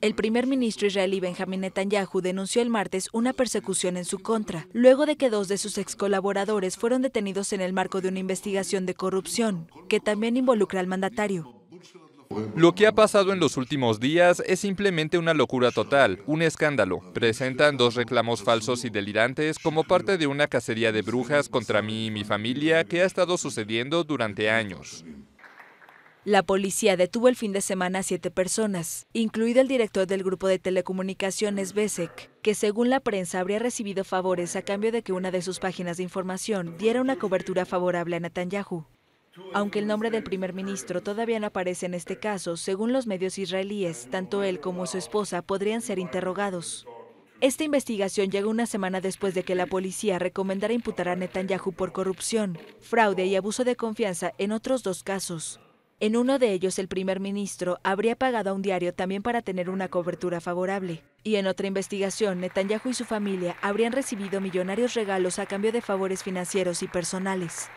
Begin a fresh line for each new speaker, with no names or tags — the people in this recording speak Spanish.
El primer ministro israelí Benjamin Netanyahu denunció el martes una persecución en su contra, luego de que dos de sus ex colaboradores fueron detenidos en el marco de una investigación de corrupción, que también involucra al mandatario.
Lo que ha pasado en los últimos días es simplemente una locura total, un escándalo. Presentan dos reclamos falsos y delirantes como parte de una cacería de brujas contra mí y mi familia que ha estado sucediendo durante años.
La policía detuvo el fin de semana a siete personas, incluido el director del grupo de telecomunicaciones BESEC, que según la prensa habría recibido favores a cambio de que una de sus páginas de información diera una cobertura favorable a Netanyahu. Aunque el nombre del primer ministro todavía no aparece en este caso, según los medios israelíes, tanto él como su esposa podrían ser interrogados. Esta investigación llega una semana después de que la policía recomendara imputar a Netanyahu por corrupción, fraude y abuso de confianza en otros dos casos, en uno de ellos, el primer ministro habría pagado a un diario también para tener una cobertura favorable. Y en otra investigación, Netanyahu y su familia habrían recibido millonarios regalos a cambio de favores financieros y personales.